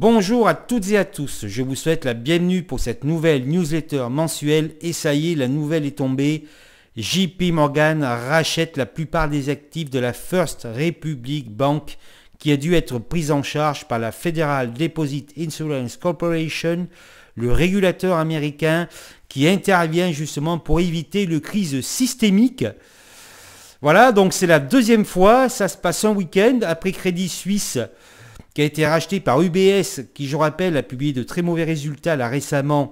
Bonjour à toutes et à tous, je vous souhaite la bienvenue pour cette nouvelle newsletter mensuelle et ça y est, la nouvelle est tombée. JP Morgan rachète la plupart des actifs de la First Republic Bank qui a dû être prise en charge par la Federal Deposit Insurance Corporation, le régulateur américain qui intervient justement pour éviter le crise systémique. Voilà, donc c'est la deuxième fois, ça se passe un week-end après Crédit Suisse qui a été racheté par UBS, qui je rappelle a publié de très mauvais résultats là récemment,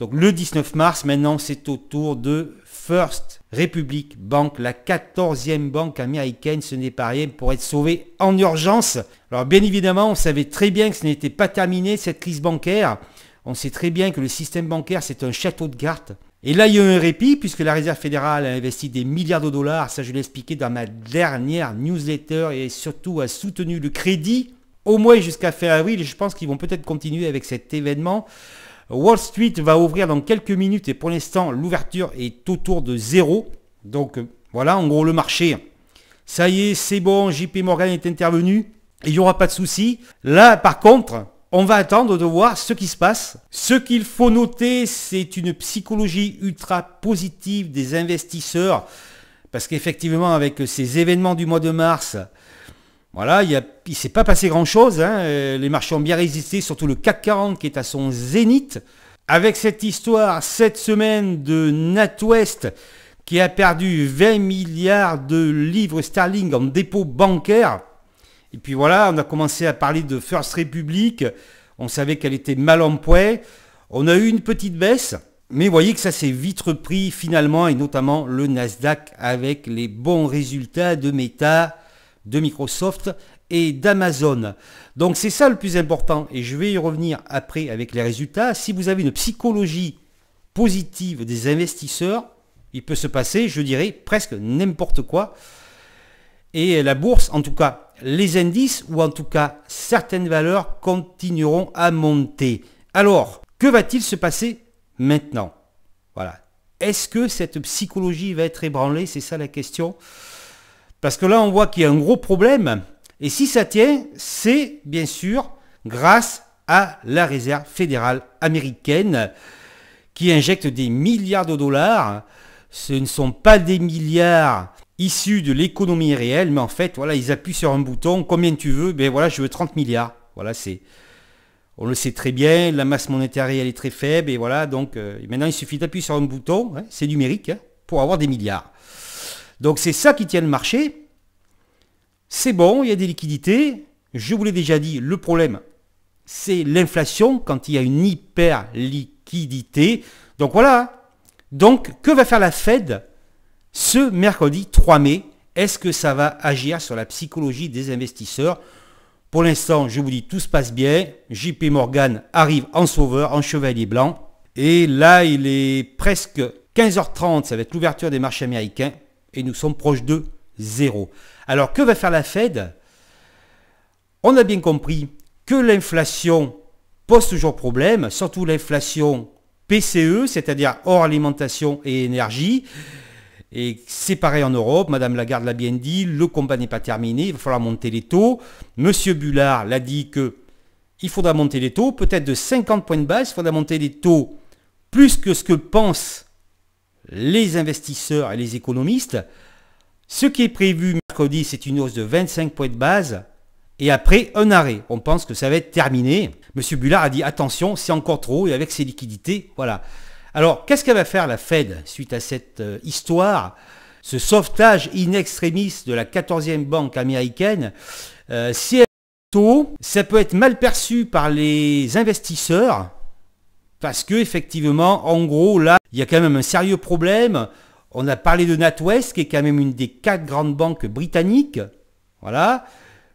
donc le 19 mars, maintenant c'est au tour de First Republic Bank, la 14e banque américaine, ce n'est pas rien, pour être sauvée en urgence. Alors bien évidemment, on savait très bien que ce n'était pas terminé cette crise bancaire. On sait très bien que le système bancaire c'est un château de cartes. Et là, il y a eu un répit puisque la Réserve fédérale a investi des milliards de dollars, ça je l'ai expliqué dans ma dernière newsletter et surtout a soutenu le crédit au moins jusqu'à fin avril. Je pense qu'ils vont peut-être continuer avec cet événement. Wall Street va ouvrir dans quelques minutes et pour l'instant l'ouverture est autour de zéro. Donc euh, voilà, en gros le marché. Ça y est, c'est bon, JP Morgan est intervenu. Il n'y aura pas de souci. Là, par contre, on va attendre de voir ce qui se passe. Ce qu'il faut noter, c'est une psychologie ultra positive des investisseurs. Parce qu'effectivement, avec ces événements du mois de mars, voilà, il ne s'est pas passé grand-chose. Hein. Euh, les marchés ont bien résisté, surtout le CAC 40 qui est à son zénith. Avec cette histoire, cette semaine de NatWest qui a perdu 20 milliards de livres sterling en dépôt bancaire. Et puis voilà, on a commencé à parler de First Republic. On savait qu'elle était mal en point. On a eu une petite baisse. Mais vous voyez que ça s'est vite repris finalement, et notamment le Nasdaq avec les bons résultats de Meta de Microsoft et d'Amazon. Donc c'est ça le plus important et je vais y revenir après avec les résultats. Si vous avez une psychologie positive des investisseurs, il peut se passer, je dirais, presque n'importe quoi. Et la bourse, en tout cas, les indices ou en tout cas certaines valeurs continueront à monter. Alors, que va-t-il se passer maintenant Voilà. Est-ce que cette psychologie va être ébranlée C'est ça la question. Parce que là, on voit qu'il y a un gros problème. Et si ça tient, c'est bien sûr grâce à la Réserve fédérale américaine qui injecte des milliards de dollars. Ce ne sont pas des milliards issus de l'économie réelle, mais en fait, voilà, ils appuient sur un bouton, combien tu veux, ben voilà, je veux 30 milliards. Voilà, c'est... On le sait très bien, la masse monétaire est très faible, et voilà, donc euh, maintenant il suffit d'appuyer sur un bouton, hein, c'est numérique, hein, pour avoir des milliards. Donc c'est ça qui tient le marché. C'est bon, il y a des liquidités. Je vous l'ai déjà dit, le problème, c'est l'inflation quand il y a une hyper liquidité. Donc voilà. Donc que va faire la Fed ce mercredi 3 mai Est-ce que ça va agir sur la psychologie des investisseurs Pour l'instant, je vous dis, tout se passe bien. JP Morgan arrive en sauveur, en chevalier blanc. Et là, il est presque 15h30, ça va être l'ouverture des marchés américains et nous sommes proches de zéro. Alors que va faire la Fed On a bien compris que l'inflation pose toujours problème, surtout l'inflation PCE, c'est-à-dire hors alimentation et énergie. Et c'est pareil en Europe, Madame Lagarde l'a bien dit, le combat n'est pas terminé, il va falloir monter les taux. Monsieur Bullard l'a dit que il faudra monter les taux, peut-être de 50 points de base, il faudra monter les taux plus que ce que pense les investisseurs et les économistes. Ce qui est prévu mercredi, c'est une hausse de 25 points de base et après un arrêt. On pense que ça va être terminé. Monsieur Bullard a dit attention, c'est encore trop et avec ses liquidités, voilà. Alors, qu'est-ce qu'elle va faire la Fed suite à cette euh, histoire Ce sauvetage in extremis de la 14e banque américaine, euh, si elle tôt, ça peut être mal perçu par les investisseurs parce que effectivement, en gros, là, il y a quand même un sérieux problème. On a parlé de NatWest, qui est quand même une des quatre grandes banques britanniques. Voilà.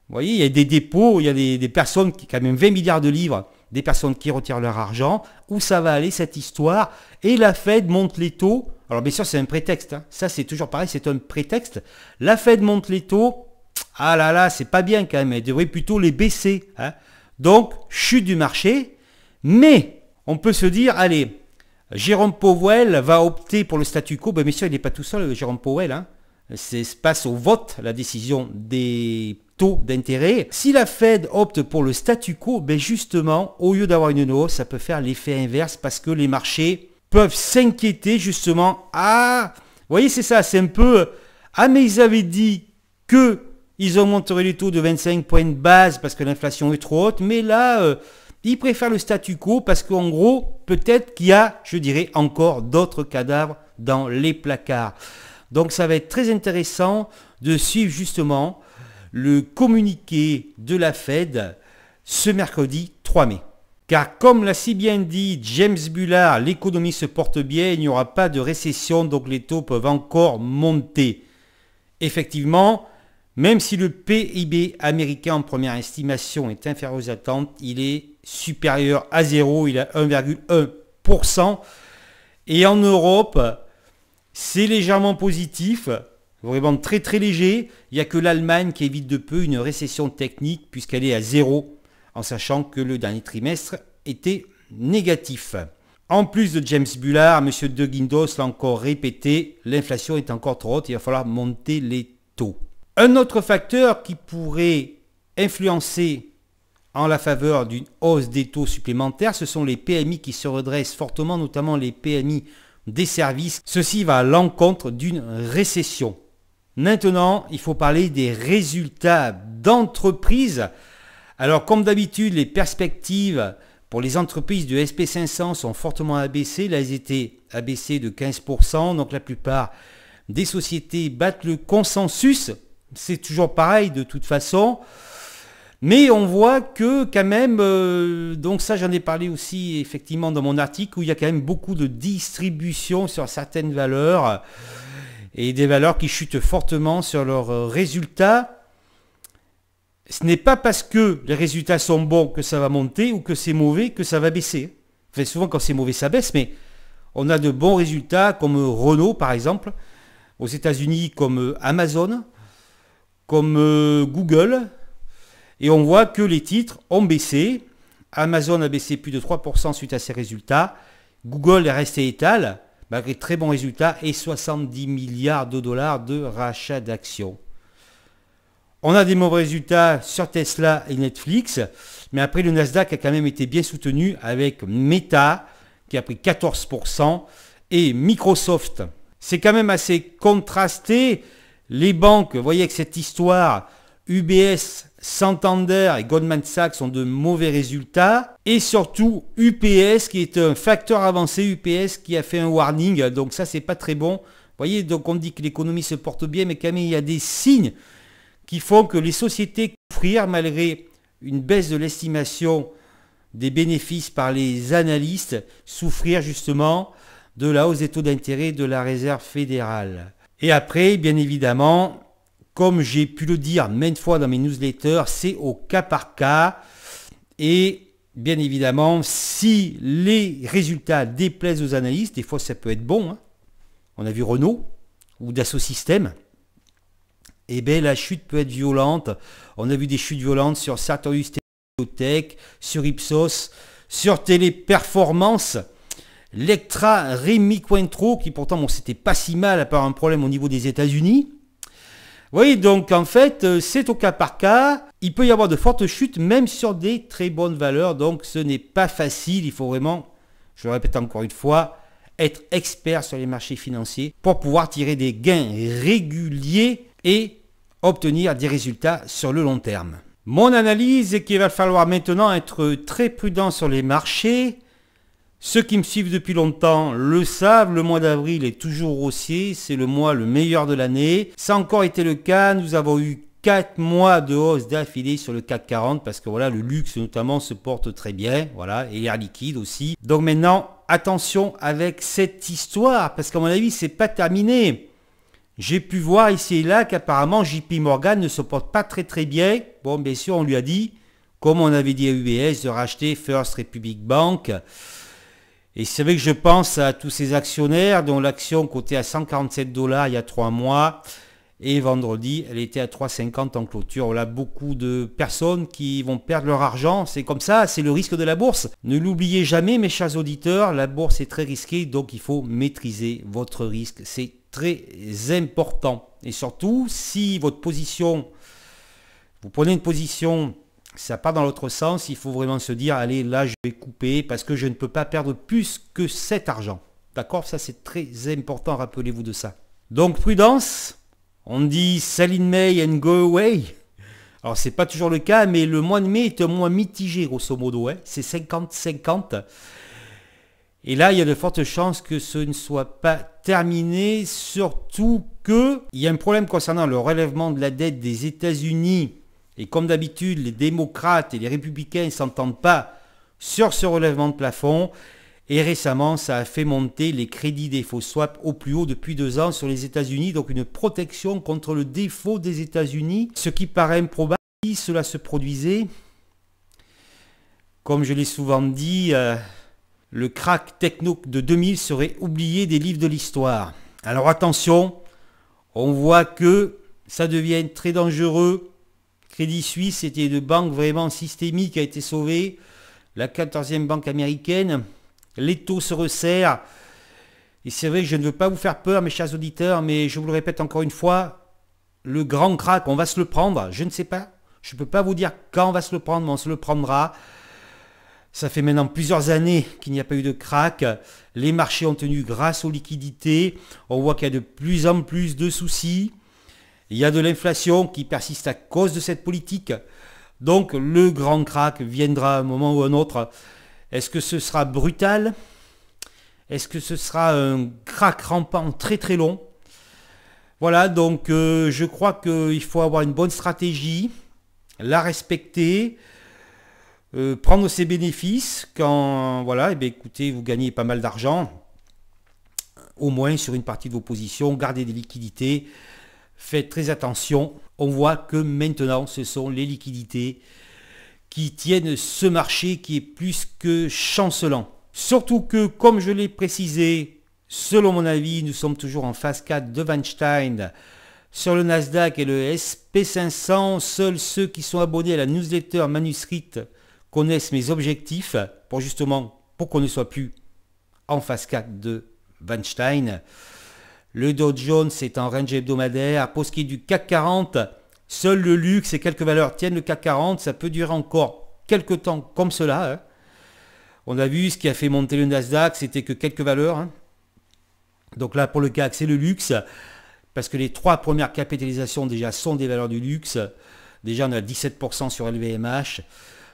Vous voyez, il y a des dépôts, il y a des, personnes qui, quand même 20 milliards de livres, des personnes qui retirent leur argent. Où ça va aller cette histoire Et la Fed monte les taux. Alors bien sûr, c'est un prétexte. Hein. Ça, c'est toujours pareil, c'est un prétexte. La Fed monte les taux. Ah là là, c'est pas bien quand même. Elle devrait plutôt les baisser. Hein. Donc, chute du marché. Mais on peut se dire, allez, Jérôme Powell va opter pour le statu quo. Ben, messieurs, il n'est pas tout seul, Jérôme Powell. Hein. C'est passe au vote la décision des taux d'intérêt. Si la Fed opte pour le statu quo, ben justement, au lieu d'avoir une hausse, ça peut faire l'effet inverse parce que les marchés peuvent s'inquiéter justement. Ah, vous voyez, c'est ça, c'est un peu. Ah, mais ils avaient dit que ils augmenteraient les taux de 25 points de base parce que l'inflation est trop haute, mais là. Euh, ils préfèrent le statu quo parce qu'en gros, peut-être qu'il y a, je dirais, encore d'autres cadavres dans les placards. Donc ça va être très intéressant de suivre justement le communiqué de la Fed ce mercredi 3 mai. Car comme l'a si bien dit James Bullard, l'économie se porte bien, il n'y aura pas de récession, donc les taux peuvent encore monter. Effectivement, même si le PIB américain en première estimation est inférieur aux attentes, il est supérieur à zéro, il a 1,1%. Et en Europe, c'est légèrement positif, vraiment très très léger. Il n'y a que l'Allemagne qui évite de peu une récession technique puisqu'elle est à zéro, en sachant que le dernier trimestre était négatif. En plus de James Bullard, M. De Guindos l'a encore répété, l'inflation est encore trop haute, il va falloir monter les taux. Un autre facteur qui pourrait influencer en la faveur d'une hausse des taux supplémentaires. Ce sont les PMI qui se redressent fortement, notamment les PMI des services. Ceci va à l'encontre d'une récession. Maintenant, il faut parler des résultats d'entreprise. Alors, comme d'habitude, les perspectives pour les entreprises du SP500 sont fortement abaissées. Là, elles étaient abaissées de 15%. Donc, la plupart des sociétés battent le consensus. C'est toujours pareil de toute façon. Mais on voit que quand même, euh, donc ça j'en ai parlé aussi effectivement dans mon article, où il y a quand même beaucoup de distribution sur certaines valeurs et des valeurs qui chutent fortement sur leurs euh, résultats. Ce n'est pas parce que les résultats sont bons que ça va monter ou que c'est mauvais que ça va baisser. Enfin, souvent quand c'est mauvais ça baisse, mais on a de bons résultats comme Renault par exemple, aux États-Unis comme euh, Amazon, comme Google, et on voit que les titres ont baissé. Amazon a baissé plus de 3% suite à ses résultats. Google est resté étal, malgré très bons résultats, et 70 milliards de dollars de rachat d'actions. On a des mauvais résultats sur Tesla et Netflix, mais après le Nasdaq a quand même été bien soutenu avec Meta qui a pris 14% et Microsoft. C'est quand même assez contrasté. Les banques, vous voyez que cette histoire UBS, Santander et Goldman Sachs ont de mauvais résultats. Et surtout UPS qui est un facteur avancé, UPS qui a fait un warning. Donc ça c'est pas très bon. Vous voyez, donc on dit que l'économie se porte bien, mais quand même il y a des signes qui font que les sociétés souffrirent malgré une baisse de l'estimation des bénéfices par les analystes, souffrir justement de la hausse des taux d'intérêt de la réserve fédérale. Et après, bien évidemment, comme j'ai pu le dire maintes fois dans mes newsletters, c'est au cas par cas. Et bien évidemment, si les résultats déplaisent aux analystes, des fois ça peut être bon. Hein. On a vu Renault ou Dassault Systèmes. Eh bien, la chute peut être violente. On a vu des chutes violentes sur Sartorius Tech, sur Ipsos, sur Téléperformance. Lectra Rémi Cointreau, qui pourtant, bon, c'était pas si mal à part un problème au niveau des États-Unis. Oui, donc en fait, euh, c'est au cas par cas. Il peut y avoir de fortes chutes, même sur des très bonnes valeurs. Donc ce n'est pas facile. Il faut vraiment, je le répète encore une fois, être expert sur les marchés financiers pour pouvoir tirer des gains réguliers et obtenir des résultats sur le long terme. Mon analyse est qu'il va falloir maintenant être très prudent sur les marchés, ceux qui me suivent depuis longtemps le savent, le mois d'avril est toujours haussier, c'est le mois le meilleur de l'année. Ça a encore été le cas, nous avons eu 4 mois de hausse d'affilée sur le CAC 40 parce que voilà, le luxe notamment se porte très bien, voilà, et l'air liquide aussi. Donc maintenant, attention avec cette histoire parce qu'à mon avis, c'est pas terminé. J'ai pu voir ici et là qu'apparemment JP Morgan ne se porte pas très très bien. Bon, bien sûr, on lui a dit, comme on avait dit à UBS, de racheter First Republic Bank. Et c'est vrai que je pense à tous ces actionnaires dont l'action cotait à 147 dollars il y a trois mois. Et vendredi, elle était à 3,50 en clôture. On a beaucoup de personnes qui vont perdre leur argent. C'est comme ça, c'est le risque de la bourse. Ne l'oubliez jamais, mes chers auditeurs, la bourse est très risquée, donc il faut maîtriser votre risque. C'est très important. Et surtout, si votre position, vous prenez une position ça part dans l'autre sens, il faut vraiment se dire, allez, là, je vais couper parce que je ne peux pas perdre plus que cet argent. D'accord Ça, c'est très important, rappelez-vous de ça. Donc, prudence. On dit sell in May and go away. Alors, ce n'est pas toujours le cas, mais le mois de mai est un mois mitigé, grosso modo. Hein. c'est 50-50. Et là, il y a de fortes chances que ce ne soit pas terminé, surtout qu'il y a un problème concernant le relèvement de la dette des États-Unis et comme d'habitude, les démocrates et les républicains ne s'entendent pas sur ce relèvement de plafond. Et récemment, ça a fait monter les crédits défaut swap au plus haut depuis deux ans sur les États-Unis, donc une protection contre le défaut des États-Unis, ce qui paraît improbable si cela se produisait. Comme je l'ai souvent dit, euh, le crack techno de 2000 serait oublié des livres de l'histoire. Alors attention, on voit que ça devient très dangereux Crédit Suisse c'était une banque vraiment systémique a été sauvée. La 14e banque américaine. Les taux se resserrent. Et c'est vrai que je ne veux pas vous faire peur, mes chers auditeurs, mais je vous le répète encore une fois, le grand crack, on va se le prendre. Je ne sais pas. Je peux pas vous dire quand on va se le prendre, mais on se le prendra. Ça fait maintenant plusieurs années qu'il n'y a pas eu de crack. Les marchés ont tenu grâce aux liquidités. On voit qu'il y a de plus en plus de soucis. Il y a de l'inflation qui persiste à cause de cette politique. Donc le grand crack viendra à un moment ou à un autre. Est-ce que ce sera brutal Est-ce que ce sera un crack rampant très très long Voilà, donc euh, je crois qu'il faut avoir une bonne stratégie, la respecter, euh, prendre ses bénéfices quand, voilà, Et eh bien, écoutez, vous gagnez pas mal d'argent, au moins sur une partie de vos positions, garder des liquidités. Faites très attention. On voit que maintenant, ce sont les liquidités qui tiennent ce marché qui est plus que chancelant. Surtout que, comme je l'ai précisé, selon mon avis, nous sommes toujours en phase 4 de Weinstein. Sur le Nasdaq et le SP500, seuls ceux qui sont abonnés à la newsletter manuscrite connaissent mes objectifs pour justement pour qu'on ne soit plus en phase 4 de Weinstein. Le Dow Jones est en range hebdomadaire. Pour ce qui est du CAC 40, seul le luxe et quelques valeurs tiennent le CAC 40. Ça peut durer encore quelques temps comme cela. Hein. On a vu ce qui a fait monter le Nasdaq, c'était que quelques valeurs. Hein. Donc là, pour le CAC, c'est le luxe. Parce que les trois premières capitalisations déjà sont des valeurs du luxe. Déjà, on a 17% sur LVMH.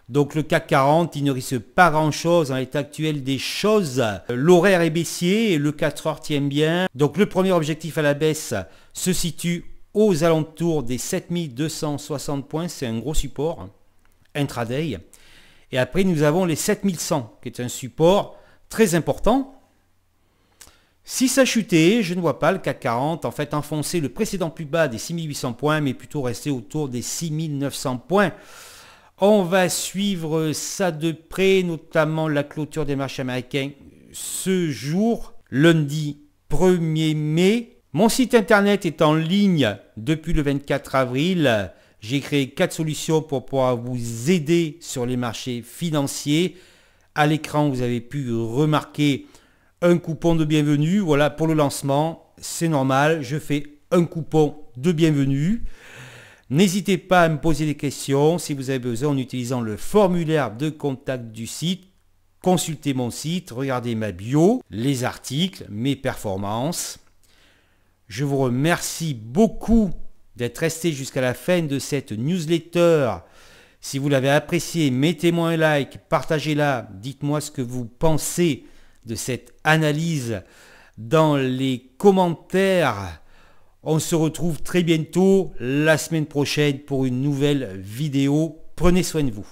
Donc le CAC 40, il ne risque pas grand-chose en l'état actuel des choses. L'horaire est baissier et le 4 heures tient bien. Donc le premier objectif à la baisse se situe aux alentours des 7260 points. C'est un gros support intraday. Et après, nous avons les 7100, qui est un support très important. Si ça chutait, je ne vois pas le CAC 40 en fait enfoncer le précédent plus bas des 6800 points, mais plutôt rester autour des 6900 points. On va suivre ça de près, notamment la clôture des marchés américains ce jour, lundi 1er mai. Mon site internet est en ligne depuis le 24 avril. J'ai créé quatre solutions pour pouvoir vous aider sur les marchés financiers. À l'écran, vous avez pu remarquer un coupon de bienvenue. Voilà, pour le lancement, c'est normal. Je fais un coupon de bienvenue. N'hésitez pas à me poser des questions si vous avez besoin en utilisant le formulaire de contact du site. Consultez mon site, regardez ma bio, les articles, mes performances. Je vous remercie beaucoup d'être resté jusqu'à la fin de cette newsletter. Si vous l'avez appréciée, mettez-moi un like, partagez-la, dites-moi ce que vous pensez de cette analyse dans les commentaires. On se retrouve très bientôt la semaine prochaine pour une nouvelle vidéo. Prenez soin de vous.